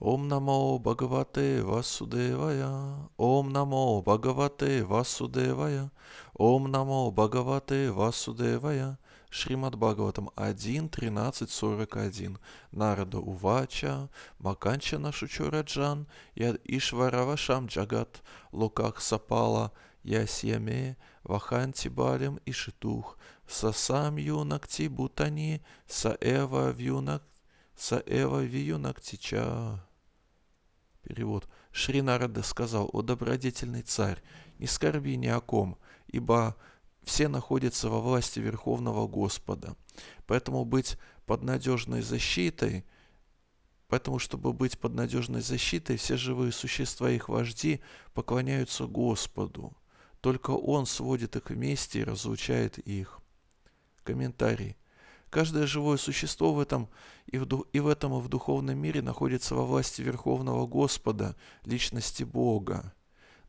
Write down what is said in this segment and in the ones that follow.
Ом намо Бхагавате Васудевая, Ом намо Бхагавате Васудевая, Ом намо Бхагавате Васудевая, Шримад Бхагаватам 1, 13, 41, Нарада Увача, маканча Маканчана Шучураджан, Яд Ишваравашам Джагат, Локах Сапала, Ясьяме, Ваханти Балем и Шитух, Сасам Юнакти Бутани, Саэва Вюнак, Саэва Виюнактича. Перевод. Шри сказал, «О добродетельный царь, не скорби ни о ком, ибо все находятся во власти Верховного Господа. Поэтому быть под надежной защитой, поэтому, чтобы быть под надежной защитой, все живые существа их вожди поклоняются Господу. Только Он сводит их вместе и разлучает их. Комментарий. Каждое живое существо в этом и в, дух, и в этом и в духовном мире находится во власти Верховного Господа, личности Бога.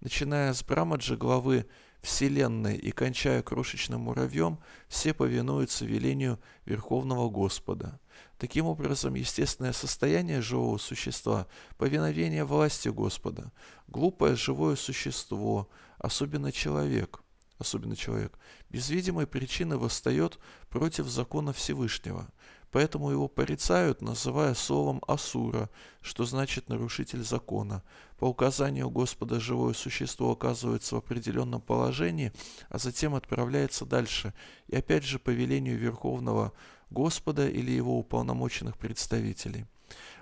Начиная с Брамаджи, главы Вселенной и кончая крошечным муравьем, все повинуются велению Верховного Господа. Таким образом, естественное состояние живого существа – повиновение власти Господа. Глупое живое существо, особенно человек – особенно человек, без видимой причины восстает против закона Всевышнего. Поэтому его порицают, называя словом «асура», что значит «нарушитель закона». По указанию Господа живое существо оказывается в определенном положении, а затем отправляется дальше, и опять же по велению Верховного Господа или его уполномоченных представителей.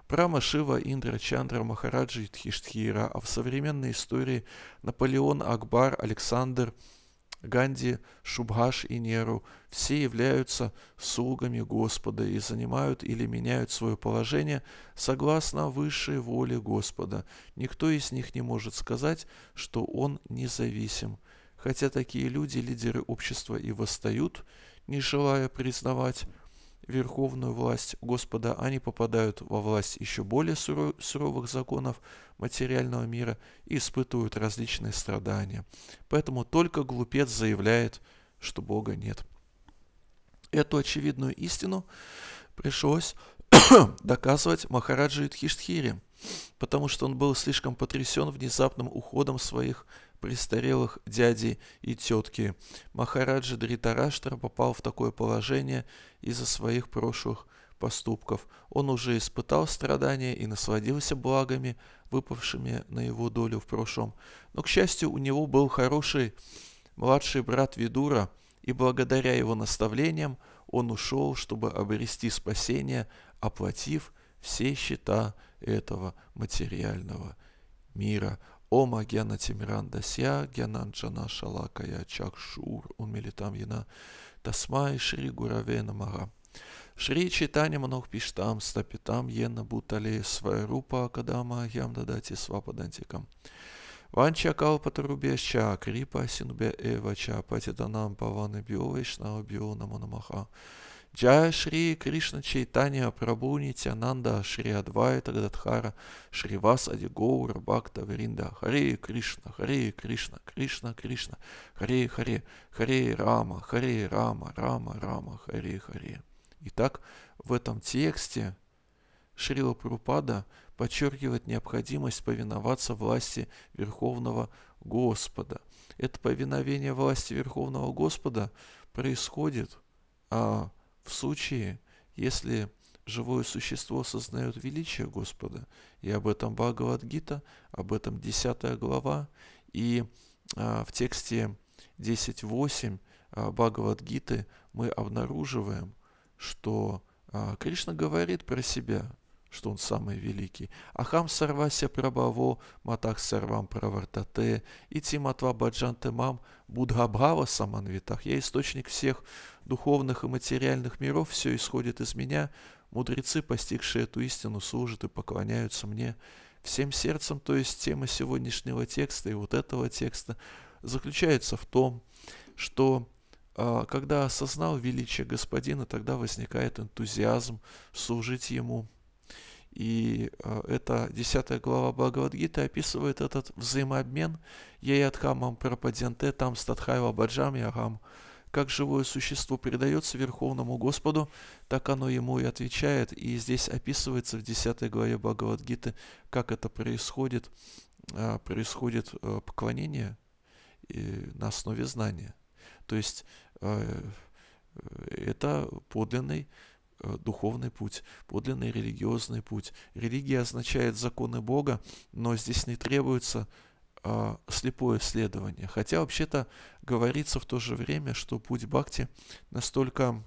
Прама, Шива, Индра, Чандра, Махараджи и Тхиштхира, а в современной истории Наполеон, Акбар, Александр – Ганди, Шубхаш и Неру все являются слугами Господа и занимают или меняют свое положение согласно высшей воле Господа. Никто из них не может сказать, что он независим. Хотя такие люди, лидеры общества и восстают, не желая признавать верховную власть Господа, они попадают во власть еще более суровых законов материального мира и испытывают различные страдания. Поэтому только глупец заявляет, что Бога нет. Эту очевидную истину пришлось доказывать Махараджи Юдхиштхири, потому что он был слишком потрясен внезапным уходом своих престарелых дяди и тетки. Махараджа Дритараштра попал в такое положение из-за своих прошлых поступков. Он уже испытал страдания и насладился благами, выпавшими на его долю в прошлом. Но, к счастью, у него был хороший младший брат Видура, и благодаря его наставлениям он ушел, чтобы обрести спасение, оплатив все счета этого материального мира. Ома гена тимиран ся генан джана шалака я чак шур, умилитам яна тасма и шри гураве намара. Шри читание манох пиштам, стапитам ена бутали своя рупа, кадама ям дадати свападантикам. Ванча калпа трубеща, крипа синубе эвача, патиданам паваны биовеш на биона мономаха. Джая Шри Кришна Чайтанья Прабу Нитянанда Шри Адвайта Гададхара Шривас Адигоу Рабакта Вринда Харе Кришна, Харе Кришна, Кришна Кришна, Харе Харе, Харе Рама, Харе Рама, Рама Рама, Харе Харе. Итак, в этом тексте Шрила Прупада подчеркивает необходимость повиноваться власти Верховного Господа. Это повиновение власти Верховного Господа происходит а, в случае, если живое существо осознает величие Господа, и об этом Бхагавадгита, об этом 10 глава, и а, в тексте 10.8 а, Бхагавадгиты мы обнаруживаем, что а, Кришна говорит про себя – что он самый великий. Ахам сарвася прабаво, матах сарвам правартате, и матва баджантемам, будхабхава саманвитах. Я источник всех духовных и материальных миров, все исходит из меня. Мудрецы, постигшие эту истину, служат и поклоняются мне. Всем сердцем, то есть тема сегодняшнего текста и вот этого текста, заключается в том, что а, когда осознал величие Господина, тогда возникает энтузиазм служить Ему – и а, это 10 глава Бхагавадгиты описывает этот взаимообмен Яятхамам Прападьянте, там Статхайва Баджам Ягам. Как живое существо передается Верховному Господу, так оно ему и отвечает. И здесь описывается в 10 главе Бхагавадгиты, как это происходит. А, происходит а, поклонение э, на основе знания. То есть э, это подлинный Э, духовный путь, подлинный религиозный путь. Религия означает законы Бога, но здесь не требуется а, слепое следование. Хотя вообще-то говорится в то же время, что путь Бхакти настолько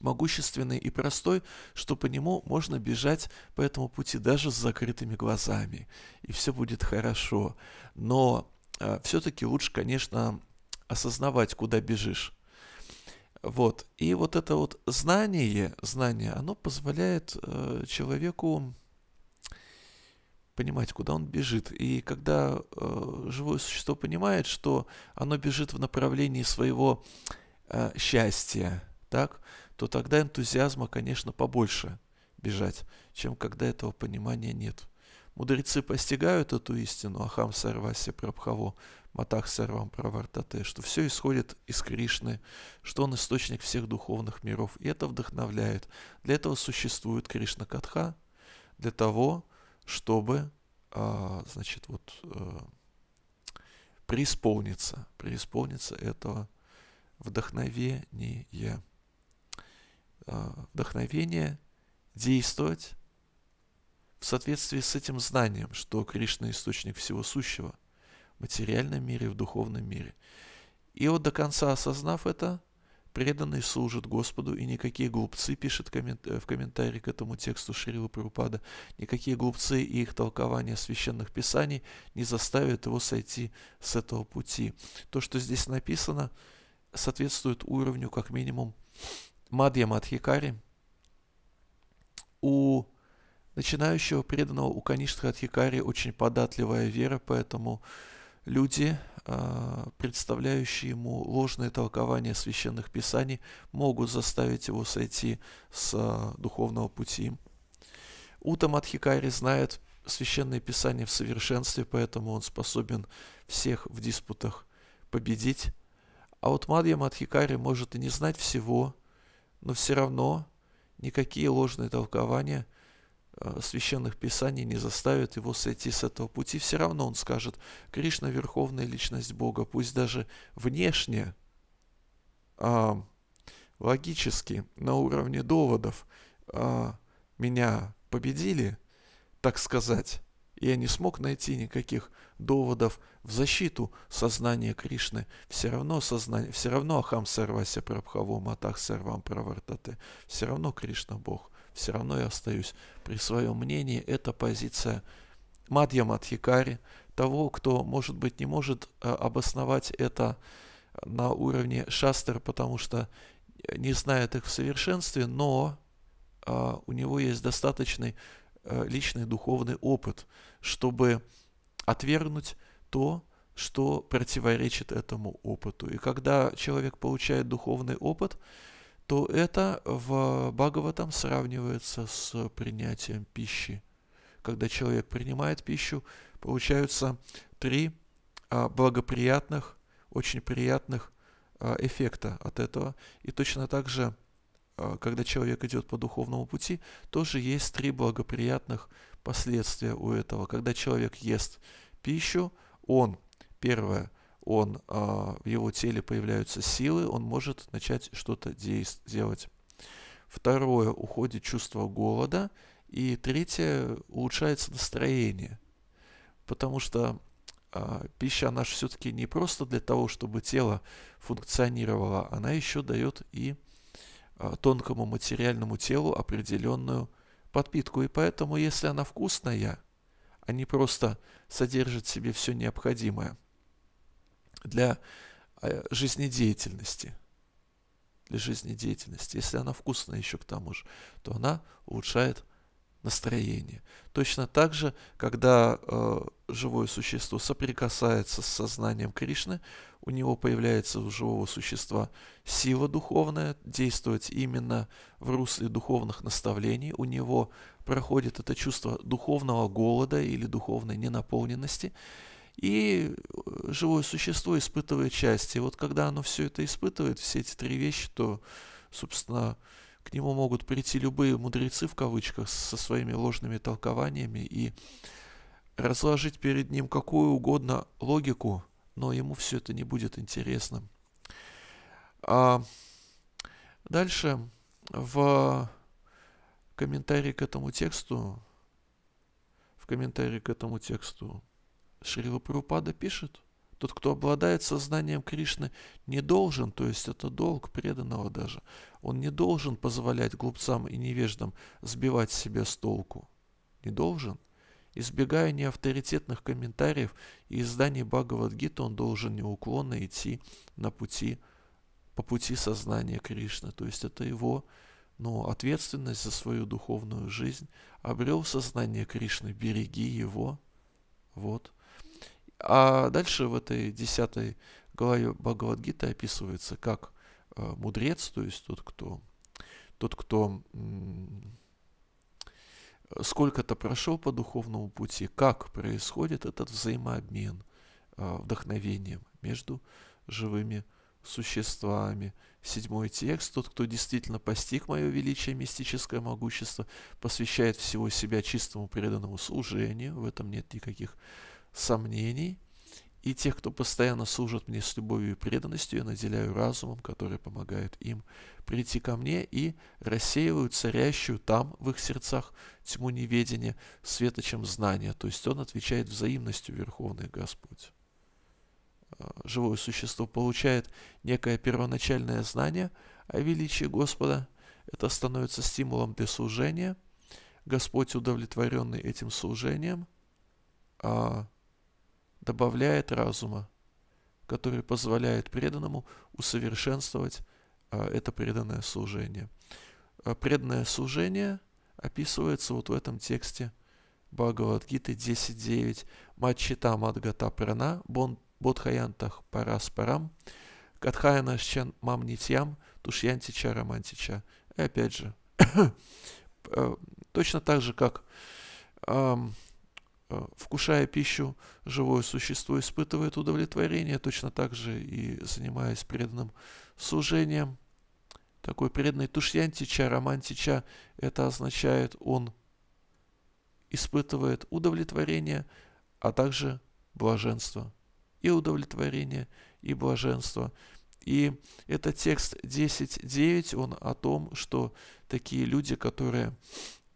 могущественный и простой, что по нему можно бежать по этому пути даже с закрытыми глазами, и все будет хорошо. Но э, а, все-таки лучше, конечно, осознавать, куда бежишь. Вот. И вот это вот знание, знание, оно позволяет э, человеку понимать, куда он бежит. И когда э, живое существо понимает, что оно бежит в направлении своего э, счастья, так, то тогда энтузиазма, конечно, побольше бежать, чем когда этого понимания нет. Мудрецы постигают эту истину, ахам сарвасе прабхаво, матах сарвам правартате, что все исходит из Кришны, что он источник всех духовных миров, и это вдохновляет. Для этого существует Кришна Катха, для того, чтобы, а, значит, вот а, преисполниться, преисполниться этого вдохновения. А, э, вдохновение действовать в соответствии с этим знанием, что Кришна – источник всего сущего, в материальном мире и в духовном мире. И вот до конца осознав это, преданный служит Господу, и никакие глупцы, пишет э, в комментарии к этому тексту Шрила Прабхупада, никакие глупцы и их толкования священных писаний не заставят его сойти с этого пути. То, что здесь написано, соответствует уровню как минимум Мадья Мадхикари. У начинающего преданного у Каништры Адхикари очень податливая вера, поэтому люди, а, представляющие ему ложные толкования священных писаний, могут заставить его сойти с а, духовного пути. Утам Адхикари знает Священные Писания в совершенстве, поэтому он способен всех в диспутах победить. А вот Мадья Мадхикари может и не знать всего, но все равно никакие ложные толкования Э, священных писаний не заставит его сойти с этого пути. Все равно он скажет, Кришна – верховная личность Бога, пусть даже внешне, а, логически, на уровне доводов а, меня победили, так сказать, я не смог найти никаких доводов в защиту сознания Кришны. Все равно сознание, все равно Ахам Сарвася Прабхаво Матах Сарвам Правартате. Все равно Кришна Бог все равно я остаюсь при своем мнении. Это позиция Мадья Матхикари, того, кто, может быть, не может э, обосновать это на уровне шастер, потому что не знает их в совершенстве, но э, у него есть достаточный э, личный духовный опыт, чтобы отвергнуть то, что противоречит этому опыту. И когда человек получает духовный опыт, то это в Бхагаватам сравнивается с принятием пищи. Когда человек принимает пищу, получаются три а, благоприятных, очень приятных а, эффекта от этого. И точно так же, а, когда человек идет по духовному пути, тоже есть три благоприятных последствия у этого. Когда человек ест пищу, он, первое – он, а, в его теле появляются силы, он может начать что-то делать. Второе, уходит чувство голода. И третье, улучшается настроение. Потому что а, пища, она же все-таки не просто для того, чтобы тело функционировало, она еще дает и а, тонкому материальному телу определенную подпитку. И поэтому, если она вкусная, а не просто содержит в себе все необходимое – для а, жизнедеятельности. Для жизнедеятельности. Если она вкусная еще к тому же, то она улучшает настроение. Точно так же, когда э, живое существо соприкасается с сознанием Кришны, у него появляется у живого существа сила духовная, действовать именно в русле духовных наставлений, у него проходит это чувство духовного голода или духовной ненаполненности, и э, живое существо испытывает счастье. Вот когда оно все это испытывает, все эти три вещи, то, собственно, к нему могут прийти любые мудрецы в кавычках со своими ложными толкованиями и разложить перед ним какую угодно логику, но ему все это не будет интересно. А дальше в комментарии к этому тексту, в комментарии к этому тексту Шрила Прупада пишет, тот, кто обладает сознанием Кришны, не должен, то есть это долг преданного даже, он не должен позволять глупцам и невеждам сбивать себя с толку. Не должен. Избегая неавторитетных комментариев и изданий Бхагавадгиты, он должен неуклонно идти на пути, по пути сознания Кришны. То есть это его но ну, ответственность за свою духовную жизнь, обрел сознание Кришны, береги его. Вот. А дальше в этой десятой главе Бхагавадгиты описывается как э, мудрец, то есть тот, кто, тот, кто сколько-то прошел по духовному пути, как происходит этот взаимообмен э, вдохновением между живыми существами. Седьмой текст. Тот, кто действительно постиг мое величие, мистическое могущество, посвящает всего себя чистому преданному служению. В этом нет никаких сомнений, и тех, кто постоянно служит мне с любовью и преданностью, я наделяю разумом, который помогает им прийти ко мне и рассеиваю царящую там в их сердцах тьму неведения светочем знания. То есть он отвечает взаимностью, Верховный Господь. А, живое существо получает некое первоначальное знание о а величии Господа. Это становится стимулом для служения. Господь, удовлетворенный этим служением, а, добавляет разума, который позволяет преданному усовершенствовать а, это преданное служение. А преданное служение описывается вот в этом тексте Бхагавадгиты 10.9 Матчита Мадгата Прана Бон Бодхаянтах Парас Парам катхаянашчан Щен Мам Нитьям Тушьянтича Романтича. И опять же, а, точно так же, как Э, вкушая пищу, живое существо испытывает удовлетворение, точно так же и занимаясь преданным служением. Такой преданный тушьянтича, романтича, это означает он испытывает удовлетворение, а также блаженство. И удовлетворение, и блаженство. И это текст 10.9, он о том, что такие люди, которые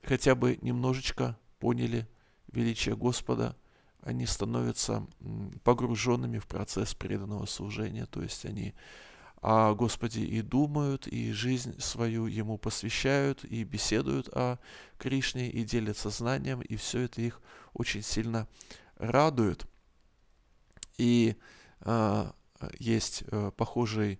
хотя бы немножечко поняли – величие Господа, они становятся погруженными в процесс преданного служения, то есть они о а, Господе и думают, и жизнь свою Ему посвящают, и беседуют о Кришне, и делятся знанием, и все это их очень сильно радует. И э, есть э, похожий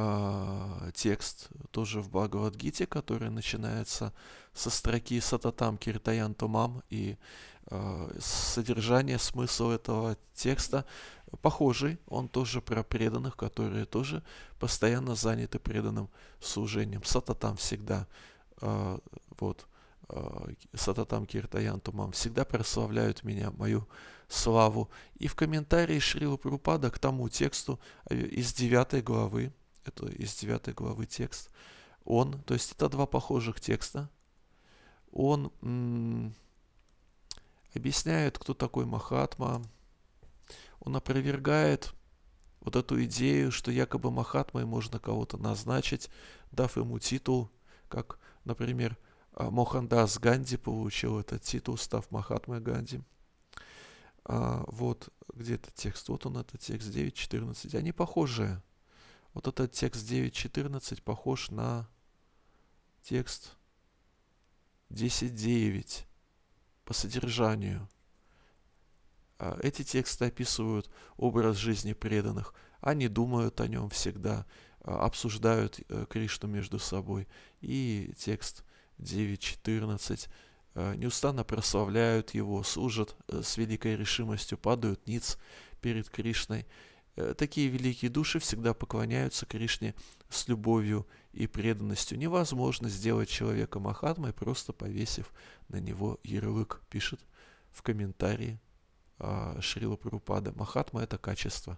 а, текст тоже в Бхагавадгите, который начинается со строки «Сататам киртаян тумам», и э, содержание, смысл этого текста похожий, он тоже про преданных, которые тоже постоянно заняты преданным служением. Сататам всегда, э, вот, э, Сататам киртаян тумам, всегда прославляют меня, мою славу. И в комментарии Шрила Прупада к тому тексту э, из 9 главы это из 9 главы текст, он, то есть это два похожих текста, он м- объясняет, кто такой Махатма, он опровергает вот эту идею, что якобы Махатмой можно кого-то назначить, дав ему титул, как, например, а, Мохандас Ганди получил этот титул, став Махатмой Ганди. А, вот где то текст, вот он, этот текст 9.14. Они похожие. Вот этот текст 9.14 похож на текст 10.9 по содержанию. А, эти тексты описывают образ жизни преданных. Они думают о нем всегда, а, обсуждают э, Кришну между собой. И текст 9.14 а, неустанно прославляют его, служат э, с великой решимостью, падают ниц перед Кришной Э, такие великие души всегда поклоняются Кришне с любовью и преданностью. Невозможно сделать человека Махатмой, просто повесив на него ярлык, пишет в комментарии а, Шрила Прабхупада. Махатма – это качество.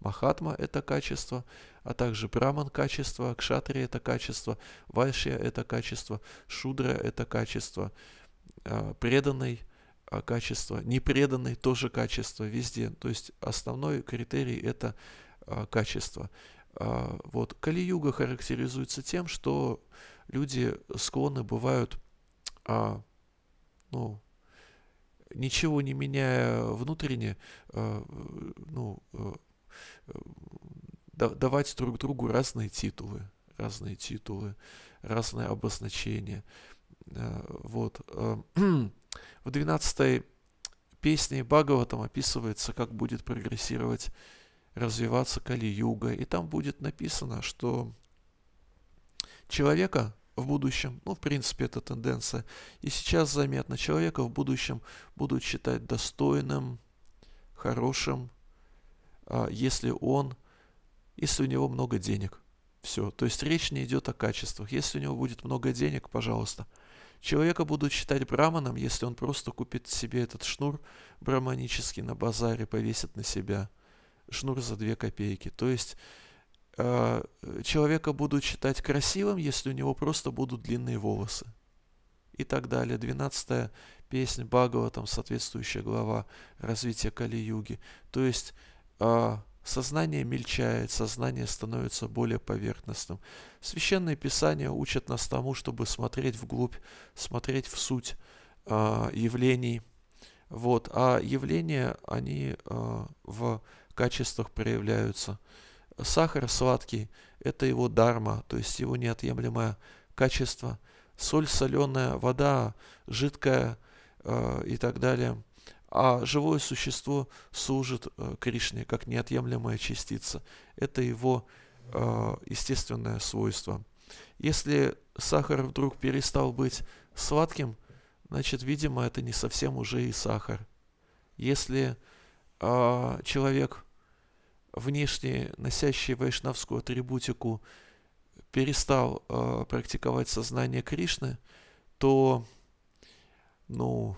Махатма – это качество, а также браман – качество, кшатрия – это качество, вайшья – это качество, шудра – это качество, а, преданный – а, качество, непреданный тоже качество везде. То есть основной критерий это а, качество. А, вот. Кали-юга характеризуется тем, что люди склонны бывают, а, ну, ничего не меняя внутренне, а, ну, да, давать друг другу разные титулы, разные титулы, разные обозначения. А, вот. В 12 песне Бхагаватам описывается, как будет прогрессировать, развиваться Кали-юга. И там будет написано, что человека в будущем, ну, в принципе, это тенденция, и сейчас заметно, человека в будущем будут считать достойным, хорошим, а, если он, если у него много денег. Все. То есть речь не идет о качествах. Если у него будет много денег, пожалуйста – Человека будут считать браманом, если он просто купит себе этот шнур браманический на базаре, повесит на себя. Шнур за две копейки. То есть э, человека будут считать красивым, если у него просто будут длинные волосы. И так далее. Двенадцатая песня Багова, там соответствующая глава развития Кали-Юги. То есть э, Сознание мельчает, сознание становится более поверхностным. Священные писания учат нас тому, чтобы смотреть вглубь, смотреть в суть э, явлений. Вот. А явления, они э, в качествах проявляются. Сахар сладкий – это его дарма, то есть его неотъемлемое качество. Соль соленая, вода жидкая э, и так далее а живое существо служит э, Кришне как неотъемлемая частица. Это его э, естественное свойство. Если сахар вдруг перестал быть сладким, значит, видимо, это не совсем уже и сахар. Если э, человек, внешне носящий вайшнавскую атрибутику, перестал э, практиковать сознание Кришны, то, ну,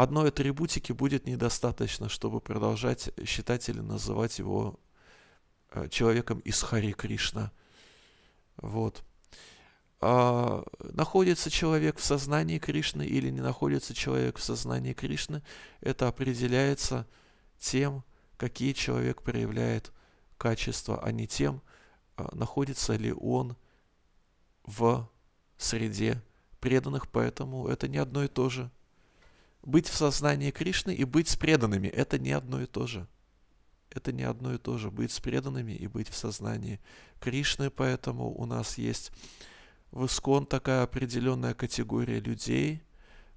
одной атрибутики будет недостаточно, чтобы продолжать считать или называть его э, человеком из Хари Кришна. Вот. А, находится человек в сознании Кришны или не находится человек в сознании Кришны, это определяется тем, какие человек проявляет качества, а не тем, а, находится ли он в среде преданных, поэтому это не одно и то же. Быть в сознании Кришны и быть с преданными – это не одно и то же. Это не одно и то же. Быть с преданными и быть в сознании Кришны, поэтому у нас есть в Искон такая определенная категория людей,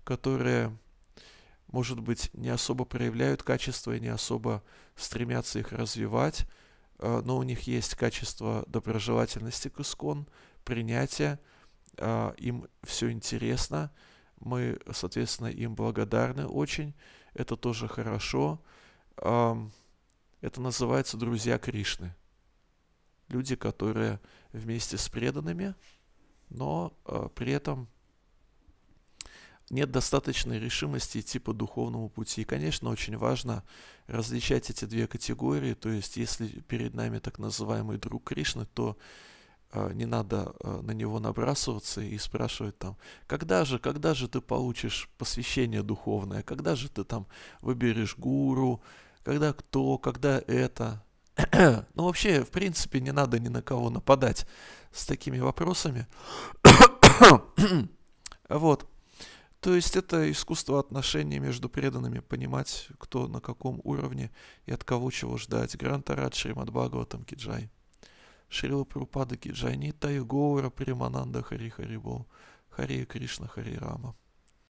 которые, может быть, не особо проявляют качества и не особо стремятся их развивать, э, но у них есть качество доброжелательности к Искон, принятия, э, им все интересно – мы, соответственно, им благодарны очень. Это тоже хорошо. Это называется друзья Кришны. Люди, которые вместе с преданными, но а, при этом нет достаточной решимости идти по духовному пути. И, конечно, очень важно различать эти две категории. То есть, если перед нами так называемый друг Кришны, то а, не надо а, на него набрасываться и спрашивать там, когда же, когда же ты получишь посвящение духовное, когда же ты там выберешь гуру, когда кто, когда это. ну вообще, в принципе, не надо ни на кого нападать с такими вопросами. вот. То есть это искусство отношений между преданными, понимать, кто на каком уровне и от кого чего ждать. Гранта Радшримат там Киджай. Шрила Прупада Киджайни Тайгора Примананда Хари Харибо Хари Кришна Хари Рама.